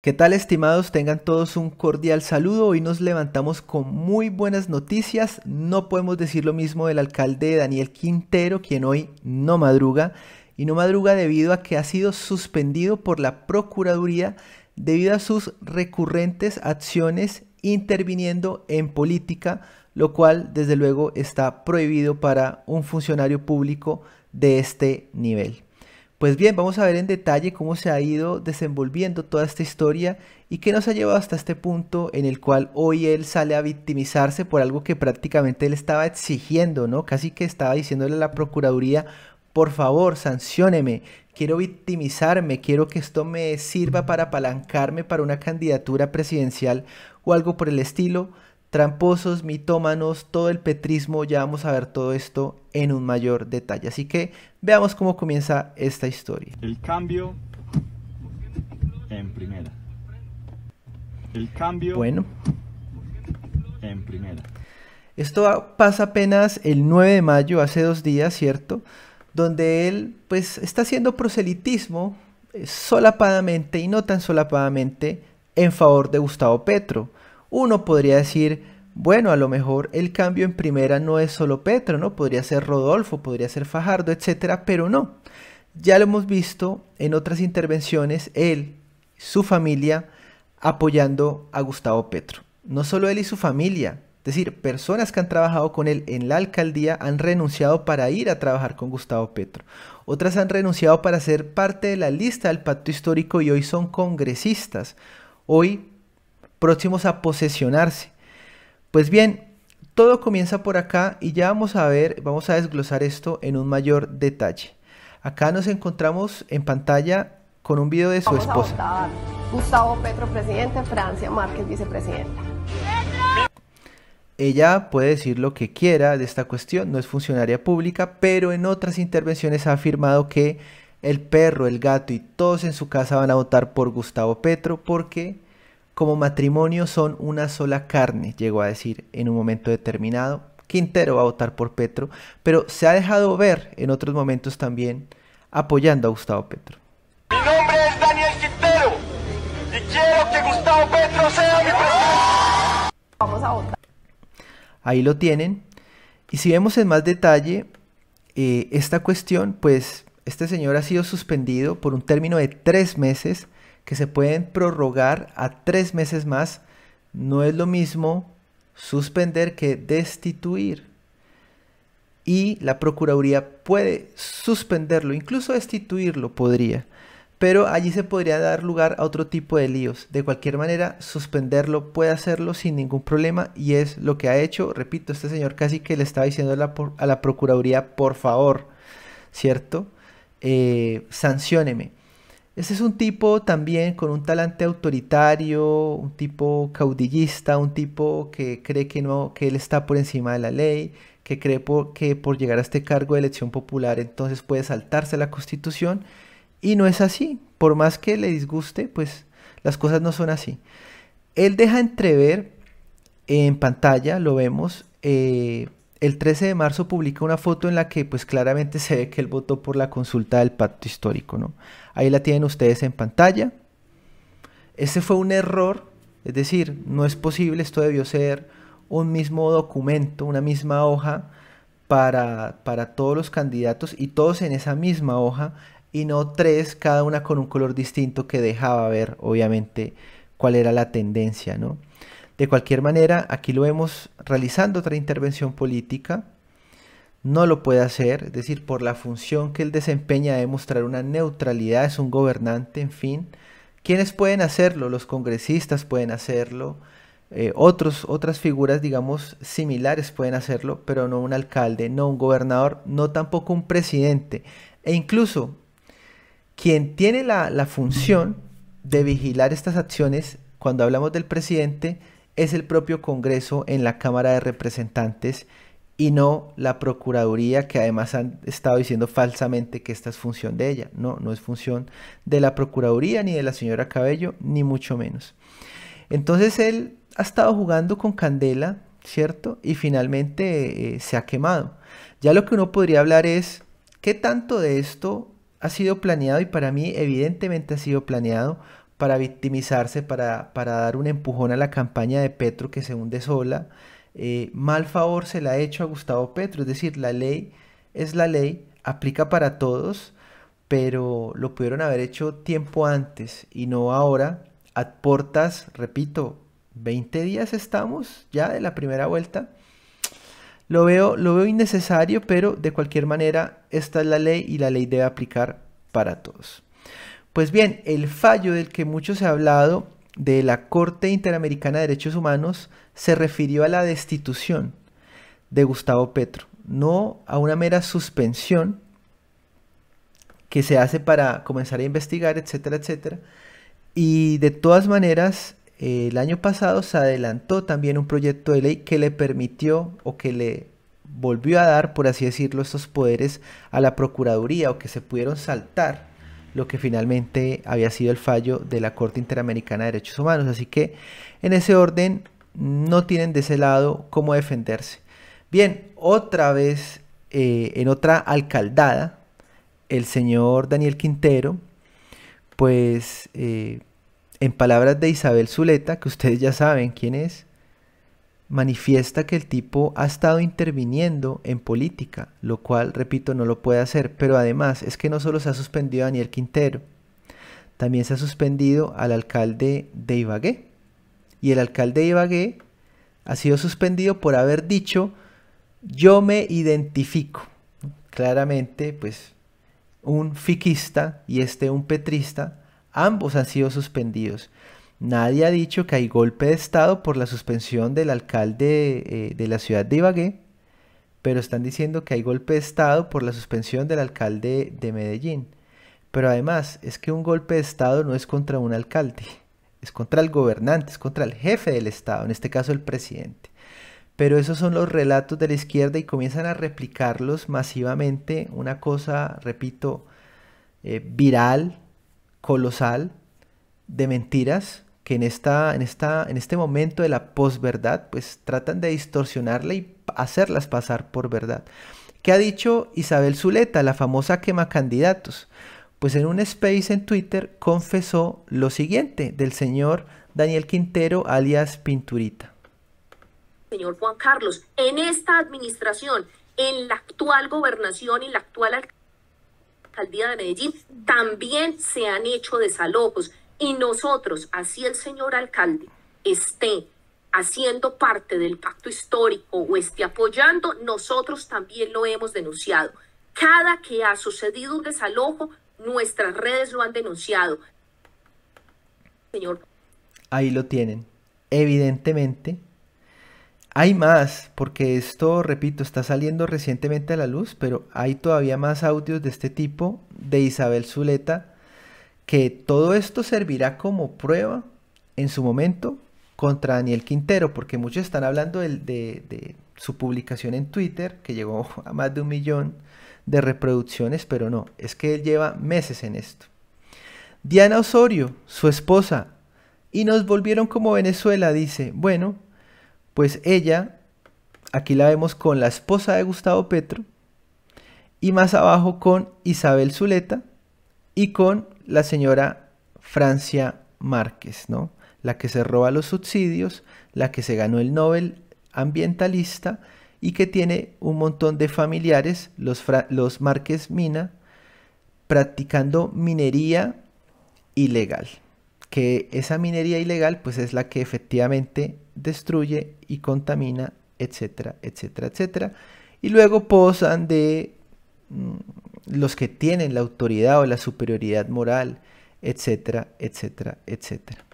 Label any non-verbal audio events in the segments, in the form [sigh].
¿Qué tal estimados? Tengan todos un cordial saludo. Hoy nos levantamos con muy buenas noticias. No podemos decir lo mismo del alcalde Daniel Quintero, quien hoy no madruga. Y no madruga debido a que ha sido suspendido por la Procuraduría debido a sus recurrentes acciones interviniendo en política, lo cual desde luego está prohibido para un funcionario público de este nivel. Pues bien, vamos a ver en detalle cómo se ha ido desenvolviendo toda esta historia y qué nos ha llevado hasta este punto en el cual hoy él sale a victimizarse por algo que prácticamente él estaba exigiendo, ¿no? Casi que estaba diciéndole a la Procuraduría, por favor, sancióneme, quiero victimizarme, quiero que esto me sirva para apalancarme para una candidatura presidencial o algo por el estilo tramposos, mitómanos, todo el petrismo, ya vamos a ver todo esto en un mayor detalle. Así que veamos cómo comienza esta historia. El cambio en primera. El cambio bueno. en primera. Esto pasa apenas el 9 de mayo, hace dos días, ¿cierto? Donde él pues está haciendo proselitismo eh, solapadamente y no tan solapadamente en favor de Gustavo Petro uno podría decir, bueno, a lo mejor el cambio en primera no es solo Petro, ¿no? Podría ser Rodolfo, podría ser Fajardo, etcétera, pero no. Ya lo hemos visto en otras intervenciones, él, su familia, apoyando a Gustavo Petro. No solo él y su familia, es decir, personas que han trabajado con él en la alcaldía han renunciado para ir a trabajar con Gustavo Petro. Otras han renunciado para ser parte de la lista del pacto histórico y hoy son congresistas. Hoy próximos a posesionarse. Pues bien, todo comienza por acá y ya vamos a ver, vamos a desglosar esto en un mayor detalle. Acá nos encontramos en pantalla con un video de su esposa. Gustavo Petro, presidente, Francia Márquez, vicepresidenta. Ella puede decir lo que quiera de esta cuestión, no es funcionaria pública, pero en otras intervenciones ha afirmado que el perro, el gato y todos en su casa van a votar por Gustavo Petro porque como matrimonio son una sola carne, llegó a decir en un momento determinado. Quintero va a votar por Petro, pero se ha dejado ver en otros momentos también apoyando a Gustavo Petro. Mi nombre es Daniel Quintero y quiero que Gustavo Petro sea mi presidente. Vamos a votar. Ahí lo tienen. Y si vemos en más detalle eh, esta cuestión, pues este señor ha sido suspendido por un término de tres meses que se pueden prorrogar a tres meses más, no es lo mismo suspender que destituir. Y la Procuraduría puede suspenderlo, incluso destituirlo podría. Pero allí se podría dar lugar a otro tipo de líos. De cualquier manera, suspenderlo puede hacerlo sin ningún problema y es lo que ha hecho, repito, este señor casi que le estaba diciendo a la, Procuraduría, por favor, ¿cierto? Eh, sancióneme. Ese es un tipo también con un talante autoritario, un tipo caudillista, un tipo que cree que no, que él está por encima de la ley, que cree que por llegar a este cargo de elección popular entonces puede saltarse la constitución y no es así. Por más que le disguste, pues las cosas no son así. Él deja entrever en pantalla, lo vemos, eh, el 13 de marzo publica una foto en la que pues claramente [laughs] se ve que él votó por la consulta del pacto histórico, ¿no? Ahí la tienen ustedes en pantalla. Ese fue un error, es decir, no es posible, esto debió ser un mismo documento, una misma hoja para, para todos los candidatos y todos en esa misma hoja y no tres, cada una con un color distinto que dejaba ver, obviamente, cuál era la tendencia, ¿no? De cualquier manera, aquí lo vemos realizando otra intervención política. No lo puede hacer, es decir, por la función que él desempeña de mostrar una neutralidad, es un gobernante, en fin. ¿Quiénes pueden hacerlo? Los congresistas pueden hacerlo, eh, otros, otras figuras, digamos, similares pueden hacerlo, pero no un alcalde, no un gobernador, no tampoco un presidente. E incluso quien tiene la, la función de vigilar estas acciones, cuando hablamos del presidente, es el propio Congreso en la Cámara de Representantes y no la Procuraduría, que además han estado diciendo falsamente que esta es función de ella. No, no es función de la Procuraduría ni de la señora Cabello, ni mucho menos. Entonces él ha estado jugando con candela, ¿cierto? Y finalmente eh, se ha quemado. Ya lo que uno podría hablar es, ¿qué tanto de esto ha sido planeado? Y para mí evidentemente ha sido planeado para victimizarse, para, dar un empujón a la campaña de Petro que se hunde sola. Eh, mal favor se la ha hecho a Gustavo Petro, es decir, la ley es la ley, aplica para todos, pero lo pudieron haber hecho tiempo antes y no ahora, a portas, repito, 20 días estamos ya de la primera vuelta. Lo veo, lo veo innecesario, pero de cualquier manera, esta es la ley y la ley debe aplicar para todos. Pues bien, el fallo del que mucho se ha hablado de la Corte Interamericana de Derechos Humanos se refirió a la destitución de Gustavo Petro, no a una mera suspensión que se hace para comenzar a investigar, etcétera, etcétera. Y de todas maneras, el año pasado se adelantó también un proyecto de ley que le permitió o que le volvió a dar, por así decirlo, estos poderes a la Procuraduría o que se pudieron saltar lo que finalmente había sido el fallo de la Corte Interamericana de Derechos Humanos. Así que en ese orden no tienen de ese lado cómo defenderse. Bien, otra vez eh, en otra alcaldada, el señor Daniel Quintero, pues eh, en palabras de Isabel Zuleta, que ustedes ya saben quién es, manifiesta que el tipo ha estado interviniendo en política, lo cual, repito, no lo puede hacer, pero además es que no solo se ha suspendido a Daniel Quintero, también se ha suspendido al alcalde de Ibagué. Y el alcalde de Ibagué ha sido suspendido por haber dicho, yo me identifico. Claramente, pues, un fiquista y este un petrista, ambos han sido suspendidos. Nadie ha dicho que hay golpe de Estado por la suspensión del alcalde eh, de la ciudad de Ibagué, pero están diciendo que hay golpe de Estado por la suspensión del alcalde de Medellín. Pero además es que un golpe de Estado no es contra un alcalde, es contra el gobernante, es contra el jefe del Estado, en este caso el presidente. Pero esos son los relatos de la izquierda y comienzan a replicarlos masivamente, una cosa, repito, eh, viral, colosal, de mentiras que en, esta, en, este momento de la posverdad, pues tratan de distorsionarla y hacerlas pasar por verdad. ¿Qué ha dicho Isabel Zuleta, la famosa quema candidatos? Pues en un space en Twitter confesó lo siguiente del señor Daniel Quintero, alias Pinturita. Señor Juan Carlos, en esta administración, en la actual gobernación y la actual alcaldía de Medellín, también se han hecho desalojos y nosotros, así el señor alcalde esté haciendo parte del pacto histórico o esté apoyando, nosotros también lo hemos denunciado. Cada que ha sucedido un desalojo, nuestras redes lo han denunciado. Señor. Ahí lo tienen. Evidentemente, hay más, porque esto, repito, está saliendo recientemente a la luz, pero hay todavía más audios de este tipo de Isabel Zuleta que todo esto servirá como prueba en su momento contra Daniel Quintero, porque muchos están hablando de, su publicación en Twitter, que llegó [laughs] a más de un millón de reproducciones, pero no, es que él lleva meses en esto. Diana Osorio, su esposa, y nos volvieron como Venezuela, dice, bueno, pues ella, aquí la vemos con la esposa de Gustavo Petro, y más abajo con Isabel Zuleta y con la señora Francia Márquez, ¿no? La que se roba los subsidios, la que se ganó el Nobel ambientalista y que tiene un montón de familiares, los, los Márquez Mina, practicando minería ilegal. Que esa minería ilegal pues es la que efectivamente destruye y contamina, etcétera, etcétera, etcétera. Y luego posan de mm, los que tienen la autoridad o la superioridad moral, etcétera, etcétera, etcétera.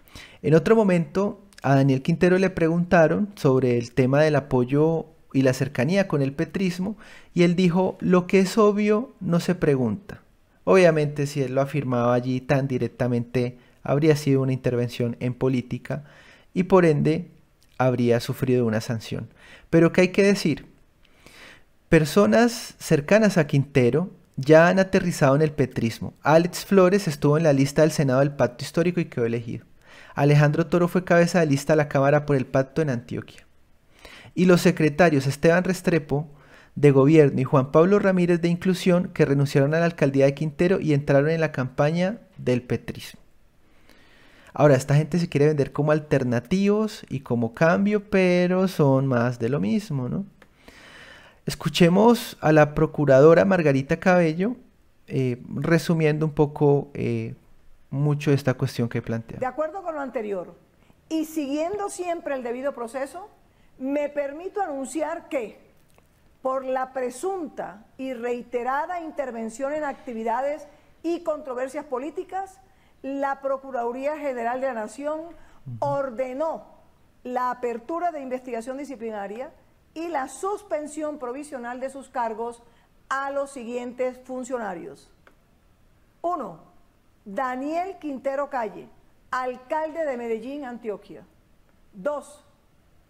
En otro momento, a Daniel Quintero le preguntaron sobre el tema del apoyo y la cercanía con el petrismo, y él dijo, lo que es obvio no se pregunta. Obviamente, si él lo afirmaba allí tan directamente, habría sido una intervención en política y por ende habría sufrido una sanción. Pero ¿qué hay que decir? Personas cercanas a Quintero ya han aterrizado en el petrismo. Alex Flores estuvo en la lista del Senado del Pacto Histórico y quedó elegido. Alejandro Toro fue cabeza de lista a la Cámara por el Pacto en Antioquia. Y los secretarios Esteban Restrepo, de Gobierno, y Juan Pablo Ramírez, de Inclusión, que renunciaron a la alcaldía de Quintero y entraron en la campaña del petrismo. Ahora, esta gente se quiere vender como alternativos y como cambio, pero son más de lo mismo, ¿no? Escuchemos a la procuradora Margarita Cabello eh, resumiendo un poco eh, mucho esta cuestión que plantea. De acuerdo con lo anterior y siguiendo siempre el debido proceso, me permito anunciar que por la presunta y reiterada intervención en actividades y controversias políticas, la Procuraduría General de la Nación ordenó la apertura de investigación disciplinaria y la suspensión provisional de sus cargos a los siguientes funcionarios. 1. Daniel Quintero Calle, alcalde de Medellín, Antioquia. 2.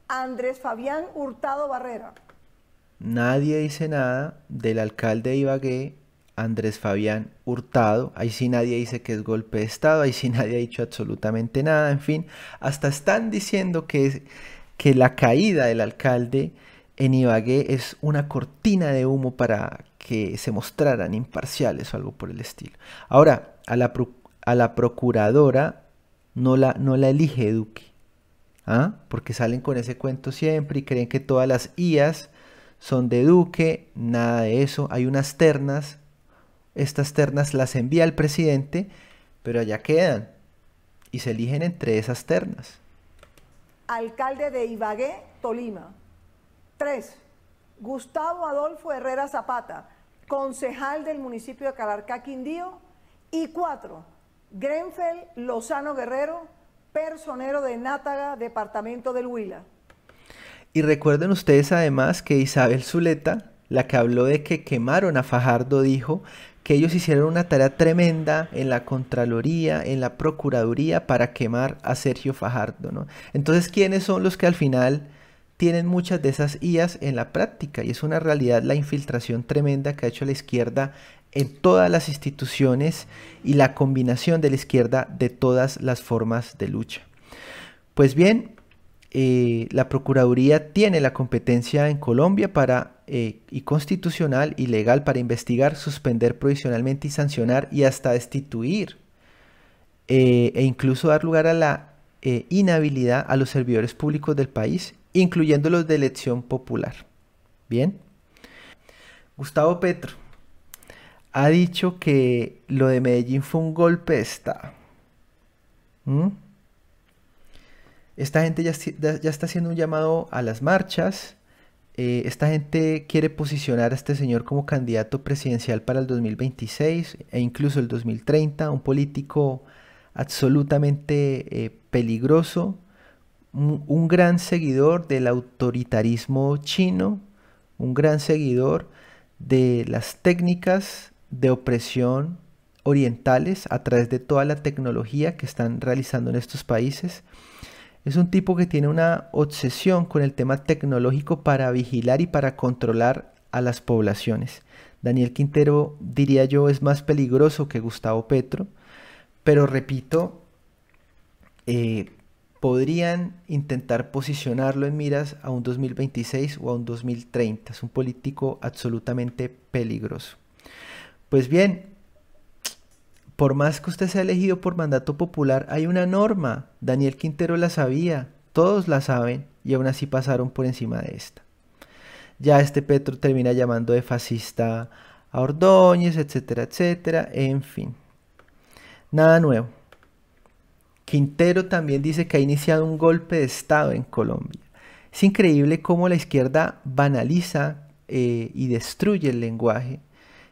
Andrés Fabián Hurtado Barrera. Nadie dice nada del alcalde de Ibagué, Andrés Fabián Hurtado. Ahí sí nadie dice que es golpe de Estado, ahí sí nadie ha dicho absolutamente nada. En fin, hasta están diciendo que, que la caída del alcalde en Ibagué es una cortina de humo para que se mostraran imparciales o algo por el estilo. Ahora, a la, procuradora no la, no la elige Duque, ¿ah? porque salen con ese cuento siempre y creen que todas las IAS son de Duque, nada de eso, hay unas ternas, estas ternas las envía el presidente, pero allá quedan y se eligen entre esas ternas. Alcalde de Ibagué, Tolima. Tres, Gustavo Adolfo Herrera Zapata, concejal del municipio de Calarcá, Quindío. Y cuatro, Grenfell Lozano Guerrero, personero de Nátaga, departamento del Huila. Y recuerden ustedes además que Isabel Zuleta, la que habló de que quemaron a Fajardo, dijo que ellos hicieron una tarea tremenda en la Contraloría, en la Procuraduría para quemar a Sergio Fajardo, ¿no? Entonces, ¿quiénes son los que al final tienen muchas de esas IAS en la práctica y es una realidad la infiltración tremenda que ha hecho la izquierda en todas las instituciones y la combinación de la izquierda de todas las formas de lucha. Pues bien, eh, la Procuraduría tiene la competencia en Colombia para, eh, y constitucional y legal para investigar, suspender provisionalmente y sancionar y hasta destituir eh, e incluso dar lugar a la inhabilidad a los servidores públicos del país incluyendo los de elección popular. Bien. Gustavo Petro ha dicho que lo de Medellín fue un golpe de ¿Mm? Esta gente ya, está haciendo un llamado a las marchas. Eh, esta gente quiere posicionar a este señor como candidato presidencial para el 2026 e incluso el 2030, un político absolutamente eh, peligroso, un gran seguidor del autoritarismo chino, un gran seguidor de las técnicas de opresión orientales a través de toda la tecnología que están realizando en estos países. Es un tipo que tiene una obsesión con el tema tecnológico para vigilar y para controlar a las poblaciones. Daniel Quintero, diría yo, es más peligroso que Gustavo Petro, pero repito, eh, podrían intentar posicionarlo en miras a un 2026 o a un 2030. Es un político absolutamente peligroso. Pues bien, por más que usted sea elegido por mandato popular, hay una norma. Daniel Quintero la sabía, todos la saben y aún así pasaron por encima de esta. Ya este Petro termina llamando de fascista a Ordóñez, etcétera, etcétera, en fin. Nada nuevo. Quintero también dice que ha iniciado un golpe de Estado en Colombia. Es increíble cómo la izquierda banaliza eh, y destruye el lenguaje,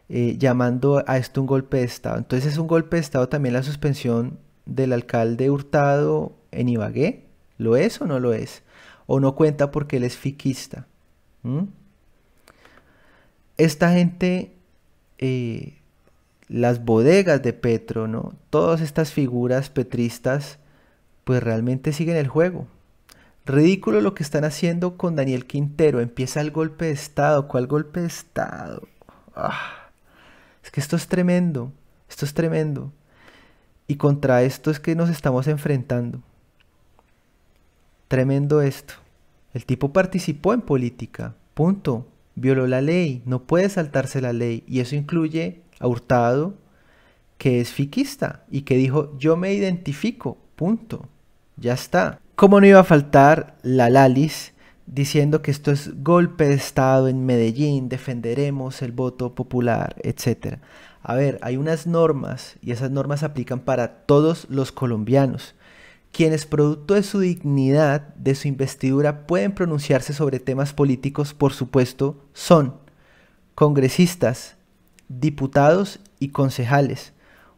eh, llamando a esto un golpe de Estado. Entonces es un golpe de Estado también la suspensión del alcalde Hurtado en Ibagué. ¿Lo es o no lo es? ¿O no cuenta porque él es fiquista? ¿Mm? Esta gente eh, las bodegas de Petro, ¿no? Todas estas figuras petristas, pues realmente siguen el juego. Ridículo lo que están haciendo con Daniel Quintero. Empieza el golpe de Estado. ¿Cuál golpe de Estado? Ah, es que esto es tremendo. Esto es tremendo. Y contra esto es que nos estamos enfrentando. Tremendo esto. El tipo participó en política. Punto. Violó la ley. No puede saltarse la ley. Y eso incluye Hurtado, que es fiquista y que dijo, yo me identifico, punto, ya está. ¿Cómo no iba a faltar la Lalis diciendo que esto es golpe de Estado en Medellín, defenderemos el voto popular, etcétera? A ver, hay unas normas y esas normas aplican para todos los colombianos, quienes producto de su dignidad, de su investidura, pueden pronunciarse sobre temas políticos, por supuesto, son congresistas, diputados y concejales.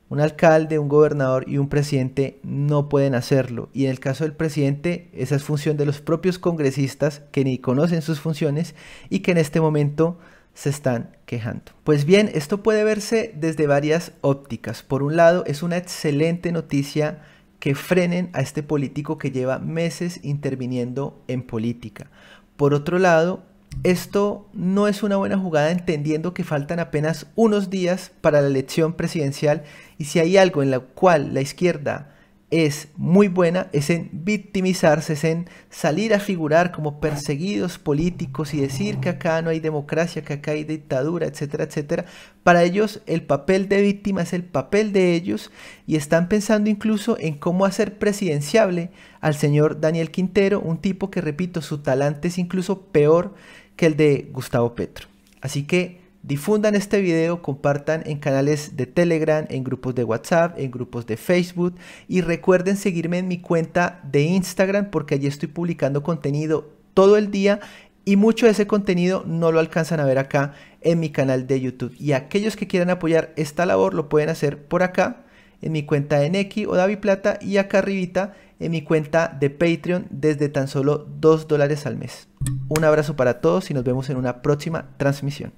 Un alcalde, un gobernador y un presidente no pueden hacerlo. Y en el caso del presidente, esa es función de los propios congresistas que ni conocen sus funciones y que en este momento se están quejando. Pues bien, esto puede verse desde varias ópticas. Por un lado, es una excelente noticia que frenen a este político que lleva meses interviniendo en política. Por otro lado, esto no es una buena jugada entendiendo que faltan apenas unos días para la elección presidencial y si hay algo en lo cual la izquierda es muy buena es en victimizarse, es en salir a figurar como perseguidos políticos y decir que acá no hay democracia, que acá hay dictadura, etcétera, etcétera. Para ellos el papel de víctima es el papel de ellos y están pensando incluso en cómo hacer presidenciable al señor Daniel Quintero, un tipo que, repito, su talante es incluso peor que el de Gustavo Petro. Así que difundan este video, compartan en canales de Telegram, en grupos de WhatsApp, en grupos de Facebook y recuerden seguirme en mi cuenta de Instagram porque allí estoy publicando contenido todo el día y mucho de ese contenido no lo alcanzan a ver acá en mi canal de YouTube. Y aquellos que quieran apoyar esta labor lo pueden hacer por acá en mi cuenta de Neki o Davi Plata y acá arribita en mi cuenta de Patreon desde tan solo 2 dólares al mes. Un abrazo para todos y nos vemos en una próxima transmisión.